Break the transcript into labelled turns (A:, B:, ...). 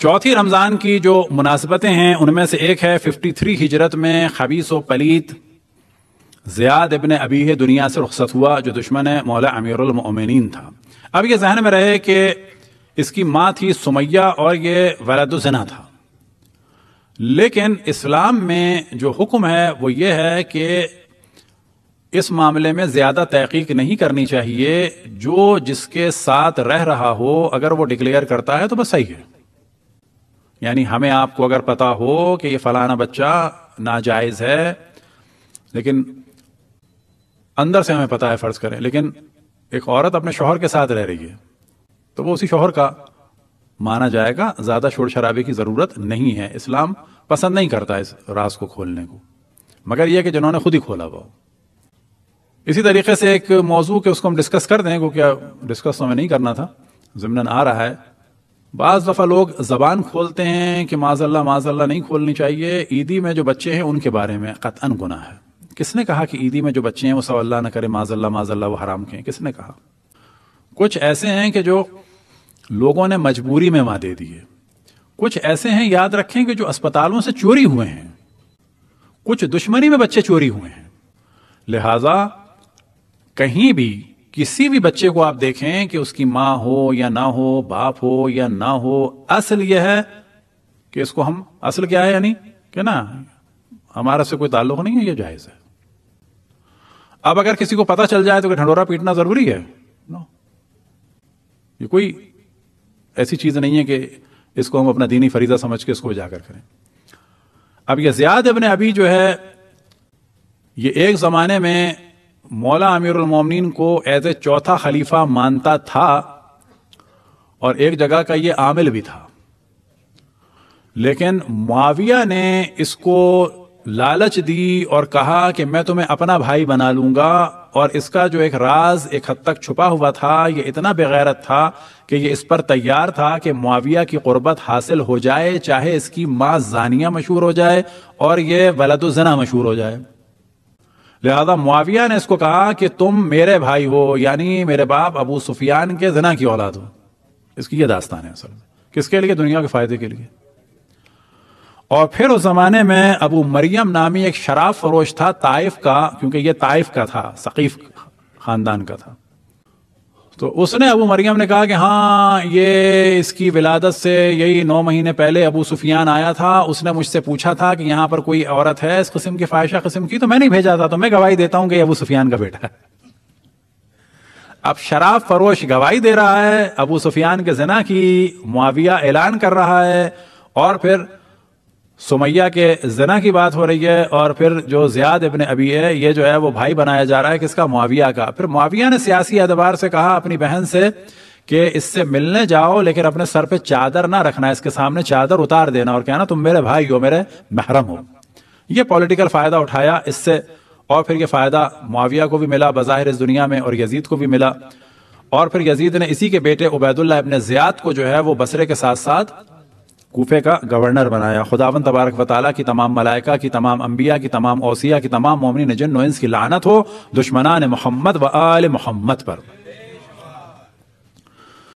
A: चौथी रमज़ान की जो मुनासबतें हैं उनमें से एक है 53 हिजरत में खबीस व पलीत ज़ियाद इबन अबी दुनिया से रुखसत हुआ जो दुश्मन है मौला अमीरमिन था अब यह जहन में रहे कि इसकी माँ थी सुमैया और ये वलदुजना था लेकिन इस्लाम में जो हुक्म है वो ये है कि इस मामले में ज़्यादा तहकीक नहीं करनी चाहिए जो जिसके साथ रह रहा हो अगर वो डिक्लेयर करता है तो बस सही है यानी हमें आपको अगर पता हो कि ये फलाना बच्चा नाजायज है लेकिन अंदर से हमें पता है फर्ज करें लेकिन एक औरत अपने शोहर के साथ रह रही है तो वो उसी शोहर का माना जाएगा ज्यादा शोर शराबे की जरूरत नहीं है इस्लाम पसंद नहीं करता इस राज को खोलने को मगर यह कि जिन्होंने खुद ही खोला हुआ इसी तरीके से एक मौजू के उसको हम डिस्कस कर दें क्योंकि डिस्कस तो हमें नहीं करना था ज़मनन आ रहा है बाज़ दफ़ा लोग ज़बान खोलते हैं कि माजल्ला माजल्ला नहीं खोलनी चाहिए ईदी में जो बच्चे हैं उनके बारे में कतअन गुना है किसने कहा कि ईदी में जो बच्चे हैं वो सवल्ला न करे माजल्ला माजल्ला वो हराम के किसने कहा कुछ ऐसे हैं कि जो लोगों ने मजबूरी में माँ दे दिए कुछ ऐसे हैं याद रखें कि जो अस्पतालों से चोरी हुए हैं कुछ दुश्मनी में बच्चे चोरी हुए हैं लिहाजा कहीं भी किसी भी बच्चे को आप देखें कि उसकी माँ हो या ना हो बाप हो या ना हो असल यह है कि इसको हम असल क्या है यानी कि ना हमारा से कोई ताल्लुक नहीं है यह जायज है अब अगर किसी को पता चल जाए तो ढंडोरा पीटना जरूरी है नो ये कोई ऐसी चीज नहीं है कि इसको हम अपना दीनी फरीजा समझ के इसको उजागर करें अब यह ज्यादा अपने अभी जो है ये एक जमाने में मौला अमीरुल मोमिन को एज ए चौथा खलीफा मानता था और एक जगह का ये आमिल भी था लेकिन माविया ने इसको लालच दी और कहा कि मैं तुम्हें अपना भाई बना लूंगा और इसका जो एक राज एक हद तक छुपा हुआ था ये इतना बेगैरत था कि ये इस पर तैयार था कि मुआविया की कुर्बत हासिल हो जाए चाहे इसकी माँ जानिया मशहूर हो जाए और ये वलदुजना मशहूर हो जाए लिहाजा मुआविया ने इसको कहा कि तुम मेरे भाई हो यानी मेरे बाप अबू सुफियान के जना की औलाद हो इसकी यह दास्तान है असल में किसके लिए दुनिया के फायदे के लिए और फिर उस जमाने में अबू मरियम नामी एक शराब फरोश था ताइफ का क्योंकि यह ताइफ का था सकीफ खानदान का था तो उसने अबू मरियम ने कहा कि हाँ ये इसकी विलादत से यही नौ महीने पहले अबू सुफियान आया था उसने मुझसे पूछा था कि यहाँ पर कोई औरत है इस किस्म की फायशा किस्म की तो मैं नहीं भेजा था तो मैं गवाही देता हूँ कि अबू सुफियान का बेटा है अब शराब फरोश गवाही दे रहा है अबू सुफियान के जना की मुआविया ऐलान कर रहा है और फिर सुमैया के जना की बात हो रही है और फिर जो जियाद इबन अबी है ये जो है वो भाई बनाया जा रहा है किसका मुआविया का फिर मुआविया ने सियासी एतबार से कहा अपनी बहन से कि इससे मिलने जाओ लेकिन अपने सर पे चादर ना रखना इसके सामने चादर उतार देना और कहना तुम मेरे भाई हो मेरे महरम हो ये पॉलिटिकल फायदा उठाया इससे और फिर ये फायदा मुआविया को भी मिला बज़ाहिर इस दुनिया में और यजीद को भी मिला और फिर यजीद ने इसी के बेटे उबैदुल्ला अपने जियाद को जो है वो बसरे के साथ साथ कोफे का गवर्नर बनाया खुदावन तबारक वाली की तमाम मलाइका की तमाम अम्बिया की तमाम ओसिया की तमाम मोमिन जिन नोइंस की लानत हो ने मोहम्मद व आल मोहम्मद पर